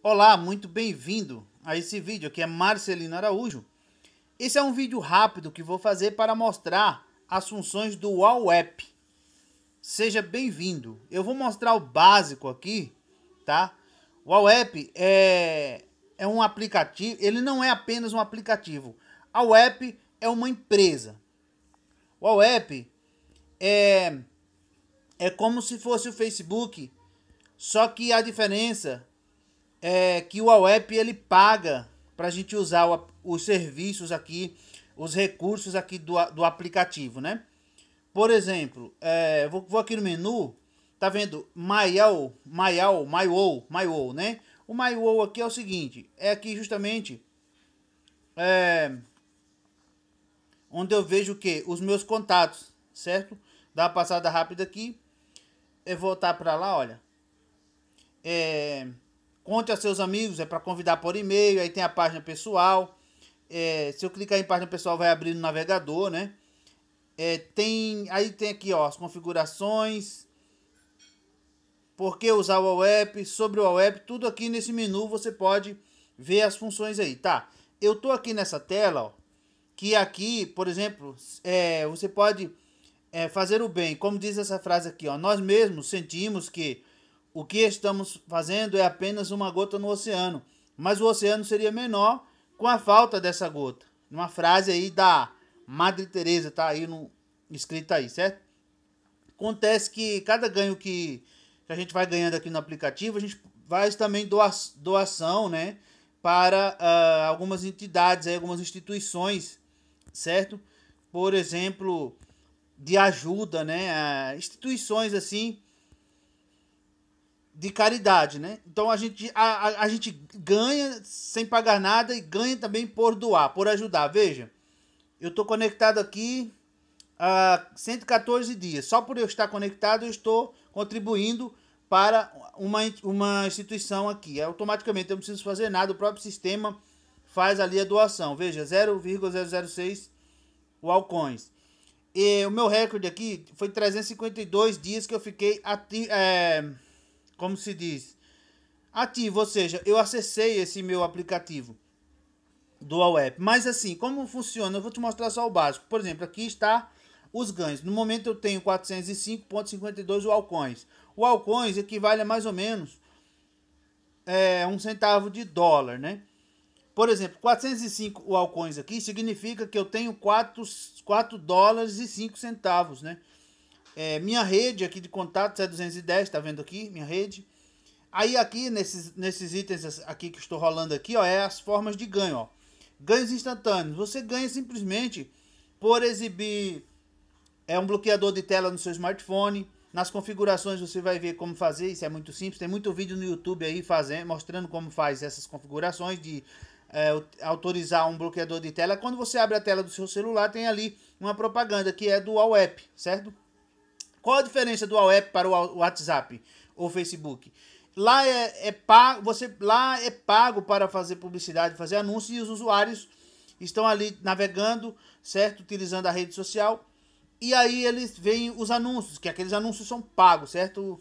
Olá, muito bem-vindo a esse vídeo que é Marcelino Araújo. Esse é um vídeo rápido que vou fazer para mostrar as funções do UAU App. Seja bem-vindo. Eu vou mostrar o básico aqui, tá? O UAU App é, é um aplicativo, ele não é apenas um aplicativo. A App é uma empresa. O UAU App é, é como se fosse o Facebook, só que a diferença é, que o AWEP ele paga para a gente usar o, os serviços aqui, os recursos aqui do, do aplicativo, né? Por exemplo, é, vou, vou, aqui no menu, tá vendo? Maial, Maial, Maiou, Maiou, né? O Maiou aqui é o seguinte, é aqui justamente é, onde eu vejo o que? Os meus contatos, certo? Dá uma passada rápida aqui, e voltar para lá, olha. É, Conte a seus amigos, é para convidar por e-mail, aí tem a página pessoal. É, se eu clicar em página pessoal, vai abrir no navegador, né? É, tem, aí tem aqui, ó, as configurações. Por que usar o web sobre o web tudo aqui nesse menu você pode ver as funções aí, tá? Eu tô aqui nessa tela, ó, que aqui, por exemplo, é, você pode é, fazer o bem. Como diz essa frase aqui, ó, nós mesmos sentimos que o que estamos fazendo é apenas uma gota no oceano, mas o oceano seria menor com a falta dessa gota. Uma frase aí da Madre Teresa tá aí no escrita aí, certo? Acontece que cada ganho que, a gente vai ganhando aqui no aplicativo, a gente faz também doa, doação, né, para uh, algumas entidades, aí, algumas instituições, certo? Por exemplo, de ajuda, né, a instituições assim de caridade, né? Então a gente, a, a, a, gente ganha sem pagar nada e ganha também por doar, por ajudar. Veja, eu estou conectado aqui há 114 dias. Só por eu estar conectado, eu estou contribuindo para uma, uma instituição aqui. É automaticamente eu não preciso fazer nada, o próprio sistema faz ali a doação. Veja, 0,006 Walcoins. E o meu recorde aqui foi 352 dias que eu fiquei ativo. É como se diz, ativo, ou seja, eu acessei esse meu aplicativo do App. Mas assim, como funciona? Eu vou te mostrar só o básico. Por exemplo, aqui está os ganhos. No momento eu tenho 405.52 Walcoins. O Walcoins equivale a mais ou menos é, um centavo de dólar, né? Por exemplo, 405 Walcoins aqui significa que eu tenho 4, 4 dólares e 5 centavos, né? É, minha rede aqui de contatos é 210, tá vendo aqui? Minha rede. Aí aqui, nesses, nesses itens aqui que estou rolando aqui, ó, é as formas de ganho, ó. Ganhos instantâneos. Você ganha simplesmente por exibir é um bloqueador de tela no seu smartphone. Nas configurações você vai ver como fazer, isso é muito simples. Tem muito vídeo no YouTube aí fazendo, mostrando como faz essas configurações de é, autorizar um bloqueador de tela. Quando você abre a tela do seu celular, tem ali uma propaganda que é do All App, certo? Qual a diferença do AWEP para o WhatsApp ou Facebook? Lá é, é pago, você lá é pago para fazer publicidade, fazer anúncios e os usuários estão ali navegando, certo? Utilizando a rede social. E aí eles veem os anúncios, que aqueles anúncios são pagos, certo?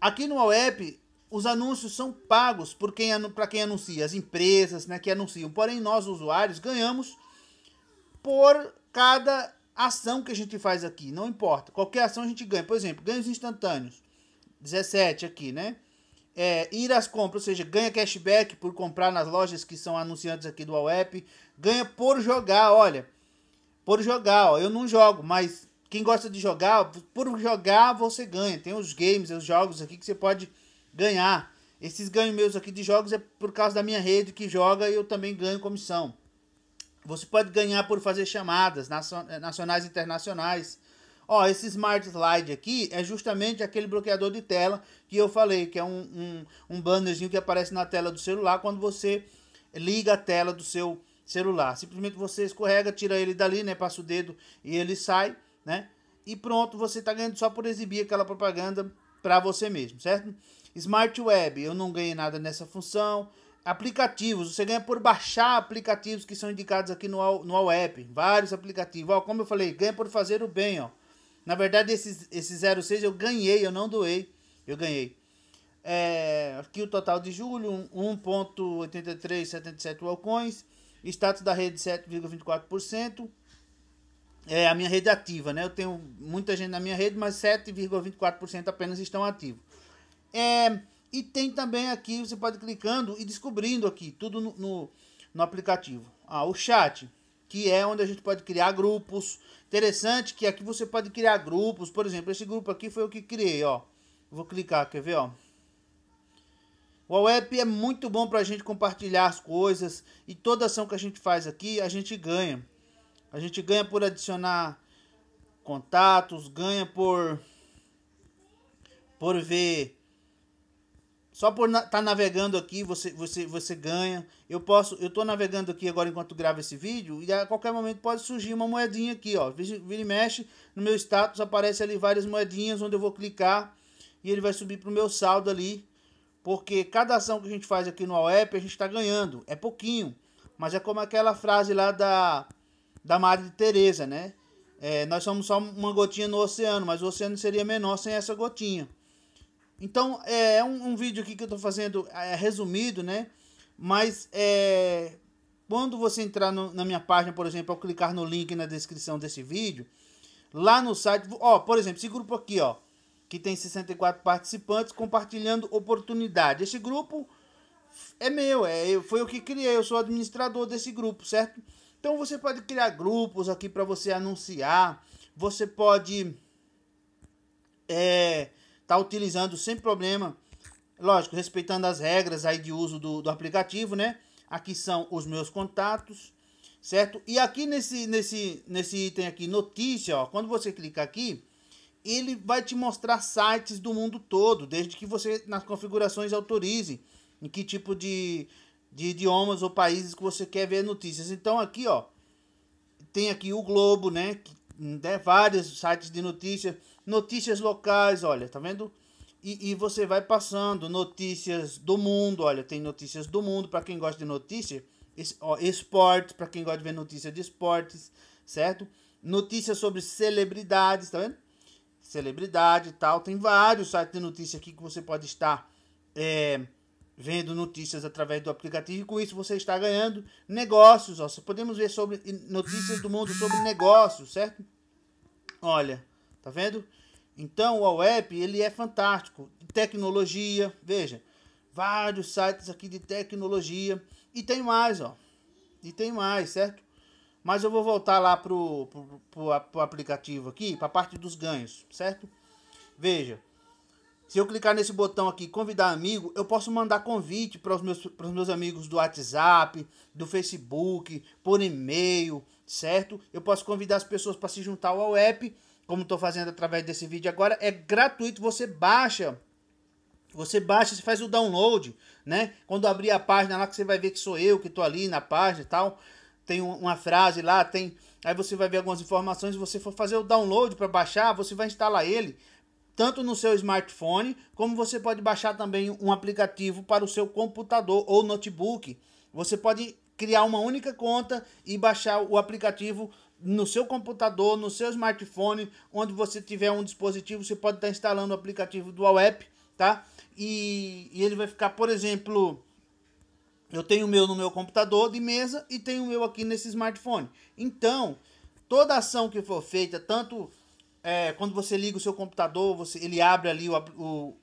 Aqui no AWEP, os anúncios são pagos por quem para quem anuncia, as empresas, né, que anunciam. Porém, nós usuários ganhamos por cada ação que a gente faz aqui, não importa. Qualquer ação a gente ganha. Por exemplo, ganhos instantâneos. 17 aqui, né? É, ir às compras, ou seja, ganha cashback por comprar nas lojas que são anunciantes aqui do AWEP. Ganha por jogar, olha. Por jogar, ó. Eu não jogo, mas quem gosta de jogar, por jogar você ganha. Tem os games, os jogos aqui que você pode ganhar. Esses ganhos meus aqui de jogos é por causa da minha rede que joga e eu também ganho comissão. Você pode ganhar por fazer chamadas eh, nacionais e internacionais. Ó, esse Smart Slide aqui é justamente aquele bloqueador de tela que eu falei, que é um, um, um bannerzinho que aparece na tela do celular quando você liga a tela do seu celular. Simplesmente você escorrega, tira ele dali, né? Passa o dedo e ele sai, né? E pronto, você está ganhando só por exibir aquela propaganda para você mesmo, certo? Smart Web, eu não ganhei nada nessa função aplicativos. Você ganha por baixar aplicativos que são indicados aqui no, no AWEP. Vários aplicativos. Ó, como eu falei, ganha por fazer o bem, ó. Na verdade, esse, esse 06 eu ganhei, eu não doei. Eu ganhei. É, aqui o total de julho, 1.8377 walcoins. Status da rede 7,24%. É a minha rede ativa, né? Eu tenho muita gente na minha rede, mas 7,24% apenas estão ativos. É, e tem também aqui, você pode clicando e descobrindo aqui, tudo no, no, no aplicativo. Ah, o chat, que é onde a gente pode criar grupos. Interessante que aqui você pode criar grupos. Por exemplo, esse grupo aqui foi o que criei, ó. Vou clicar, quer ver, ó. O app é muito bom para a gente compartilhar as coisas e toda ação que a gente faz aqui a gente ganha. A gente ganha por adicionar contatos, ganha por por ver só por estar na, tá navegando aqui você, você, você ganha. Eu posso, eu estou navegando aqui agora enquanto gravo esse vídeo e a qualquer momento pode surgir uma moedinha aqui, ó. Vira e mexe no meu status aparece ali várias moedinhas onde eu vou clicar e ele vai subir para o meu saldo ali, porque cada ação que a gente faz aqui no AWEP, a gente está ganhando, é pouquinho, mas é como aquela frase lá da da Madre Teresa, né? É, nós somos só uma gotinha no oceano, mas o oceano seria menor sem essa gotinha. Então, é, é, um, um vídeo aqui que eu estou fazendo é, resumido, né? Mas é, quando você entrar no, na minha página, por exemplo, ao clicar no link na descrição desse vídeo, lá no site, ó, por exemplo, esse grupo aqui, ó, que tem 64 participantes compartilhando oportunidade. Esse grupo é meu, é, foi o que criei, eu sou administrador desse grupo, certo? Então você pode criar grupos aqui para você anunciar, você pode é, tá utilizando sem problema, lógico, respeitando as regras aí de uso do, do aplicativo, né? Aqui são os meus contatos, certo? E aqui nesse, nesse, nesse item aqui, notícia, ó, quando você clicar aqui, ele vai te mostrar sites do mundo todo, desde que você nas configurações autorize em que tipo de, de idiomas ou países que você quer ver notícias. Então aqui, ó, tem aqui o Globo, né, que, né, vários sites de notícias, notícias locais, olha, tá vendo? E, e você vai passando notícias do mundo, olha, tem notícias do mundo para quem gosta de notícia, esporte para quem gosta de ver notícias de esportes, certo? Notícias sobre celebridades, tá vendo? Celebridade e tal, tem vários sites de notícia aqui que você pode estar é, vendo notícias através do aplicativo e com isso você está ganhando negócios. Ó. Podemos ver sobre notícias do mundo sobre negócios, certo? Olha, tá vendo? Então o app ele é fantástico. Tecnologia, veja, vários sites aqui de tecnologia e tem mais, ó. E tem mais, certo? Mas eu vou voltar lá pro, pro, pro, pro aplicativo aqui, para a parte dos ganhos, certo? Veja, se eu clicar nesse botão aqui, convidar amigo, eu posso mandar convite para os meus, meus amigos do WhatsApp, do Facebook, por e-mail, certo? Eu posso convidar as pessoas para se juntar ao app, como estou fazendo através desse vídeo agora. É gratuito, você baixa. Você baixa, você faz o download, né? Quando abrir a página lá, que você vai ver que sou eu que estou ali na página e tal. Tem uma frase lá, tem... Aí você vai ver algumas informações, se você for fazer o download para baixar, você vai instalar ele tanto no seu smartphone, como você pode baixar também um aplicativo para o seu computador ou notebook. Você pode criar uma única conta e baixar o aplicativo no seu computador, no seu smartphone, onde você tiver um dispositivo, você pode estar instalando o aplicativo do App, tá? E, e, ele vai ficar, por exemplo, eu tenho o meu no meu computador de mesa e tenho o meu aqui nesse smartphone. Então, toda ação que for feita, tanto é, quando você liga o seu computador, você, ele abre ali o, o,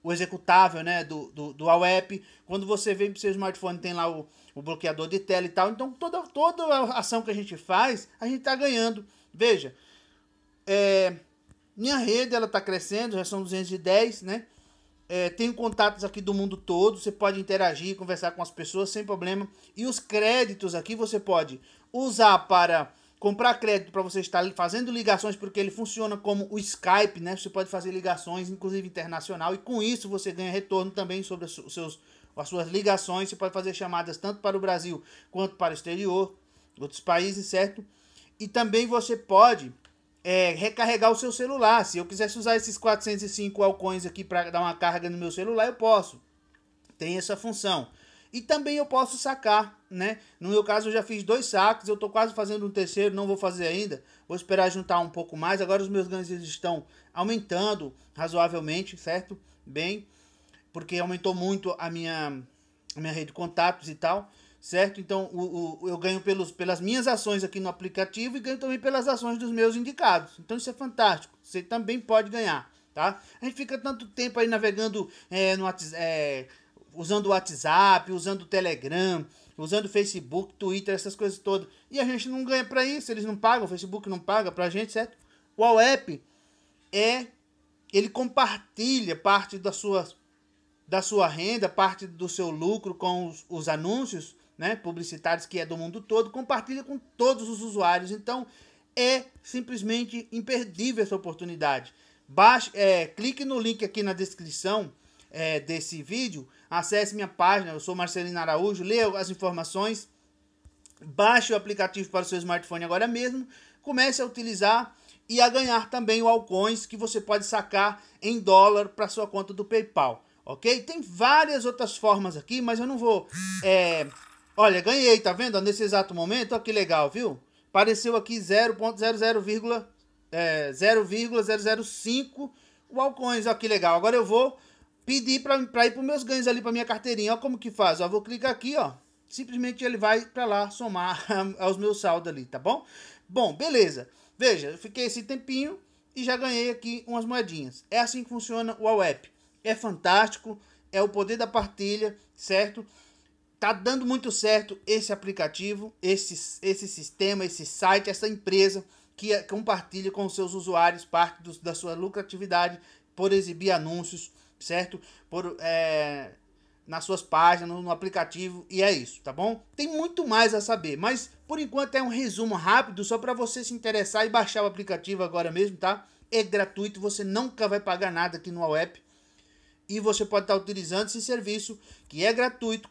o executável né, do, do, do AWEP. Quando você vem para o seu smartphone, tem lá o, o bloqueador de tela e tal. Então, toda, toda a ação que a gente faz, a gente está ganhando. Veja, é, minha rede ela está crescendo, já são 210, né? É, tenho contatos aqui do mundo todo, você pode interagir, conversar com as pessoas sem problema. E os créditos aqui você pode usar para comprar crédito para você estar fazendo ligações, porque ele funciona como o Skype, né? Você pode fazer ligações, inclusive internacional, e com isso você ganha retorno também sobre os seus, as suas ligações. Você pode fazer chamadas tanto para o Brasil quanto para o exterior, outros países, certo? E também você pode é, recarregar o seu celular. Se eu quisesse usar esses 405 alcoins aqui para dar uma carga no meu celular, eu posso. Tem essa função. E também eu posso sacar, né? No meu caso, eu já fiz dois saques, eu tô quase fazendo um terceiro, não vou fazer ainda. Vou esperar juntar um pouco mais. Agora os meus ganhos estão aumentando razoavelmente, certo? Bem, porque aumentou muito a minha, a minha rede de contatos e tal, certo? Então o, o, eu ganho pelos, pelas minhas ações aqui no aplicativo e ganho também pelas ações dos meus indicados. Então isso é fantástico. Você também pode ganhar, tá? A gente fica tanto tempo aí navegando é, no WhatsApp. É, eh, usando o WhatsApp, usando o Telegram, usando o Facebook, Twitter, essas coisas todas. E a gente não ganha para isso, eles não pagam, o Facebook não paga para a gente, certo? O AWEP é ele compartilha parte da sua da sua renda, parte do seu lucro com os, os anúncios, né, publicitários que é do mundo todo, compartilha com todos os usuários. Então, é simplesmente imperdível essa oportunidade. Baixe, é, clique no link aqui na descrição é, desse vídeo acesse minha página, eu sou Marcelino Araújo, leia as informações, baixe o aplicativo para o seu smartphone agora mesmo, comece a utilizar e a ganhar também o Alcoins que você pode sacar em dólar para sua conta do PayPal, ok? Tem várias outras formas aqui, mas eu não vou. É... Olha, ganhei, tá vendo? Nesse exato momento, olha que legal, viu? Apareceu aqui 0.00,0,005 é, o Alcoins, olha que legal. Agora eu vou pedir para ir para meus ganhos ali para minha carteirinha. Ó como que faz, ó, vou clicar aqui, ó. Simplesmente ele vai para lá somar aos meus saldos ali, tá bom? Bom, beleza. Veja, eu fiquei esse tempinho e já ganhei aqui umas moedinhas. É assim que funciona o AWEP. É fantástico, é o poder da partilha, certo? Tá dando muito certo esse aplicativo, esse, esse sistema, esse site, essa empresa que é, compartilha com seus usuários parte do, da sua lucratividade por exibir anúncios certo? Por, é, nas suas páginas, no, no aplicativo, e é isso, tá bom? Tem muito mais a saber, mas por enquanto é um resumo rápido só para você se interessar e baixar o aplicativo agora mesmo, tá? É gratuito, você nunca vai pagar nada aqui no App e você pode estar tá utilizando esse serviço que é gratuito,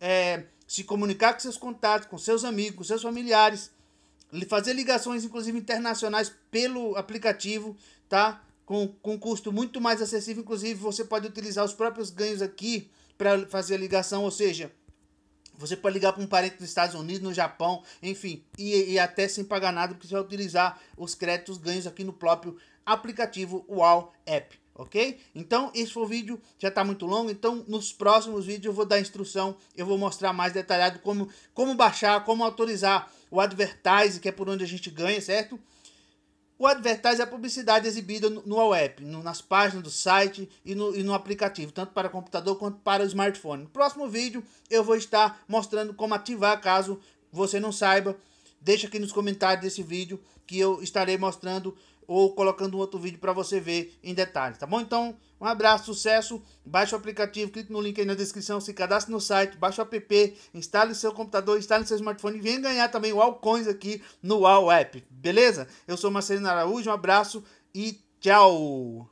é, se comunicar com seus contatos, com seus amigos, com seus familiares, fazer ligações, inclusive internacionais, pelo aplicativo, tá? com, com custo muito mais acessível. Inclusive, você pode utilizar os próprios ganhos aqui para fazer a ligação, ou seja, você pode ligar para um parente dos Estados Unidos, no Japão, enfim, e, e, até sem pagar nada, porque você vai utilizar os créditos ganhos aqui no próprio aplicativo UAU App, ok? Então, esse foi o vídeo, já está muito longo, então nos próximos vídeos eu vou dar instrução, eu vou mostrar mais detalhado como, como baixar, como autorizar o Advertise, que é por onde a gente ganha, certo? O advertise é a publicidade exibida no web, nas páginas do site e no, e no aplicativo, tanto para computador quanto para o smartphone. No próximo vídeo eu vou estar mostrando como ativar, caso você não saiba. Deixa aqui nos comentários desse vídeo que eu estarei mostrando ou colocando um outro vídeo para você ver em detalhes, tá bom? Então, um abraço, sucesso, baixe o aplicativo, clique no link aí na descrição, se cadastre no site, baixe o app, instale seu computador, instale seu smartphone e venha ganhar também o Alcoins aqui no Wow App, beleza? Eu sou Marcelino Araújo, um abraço e tchau!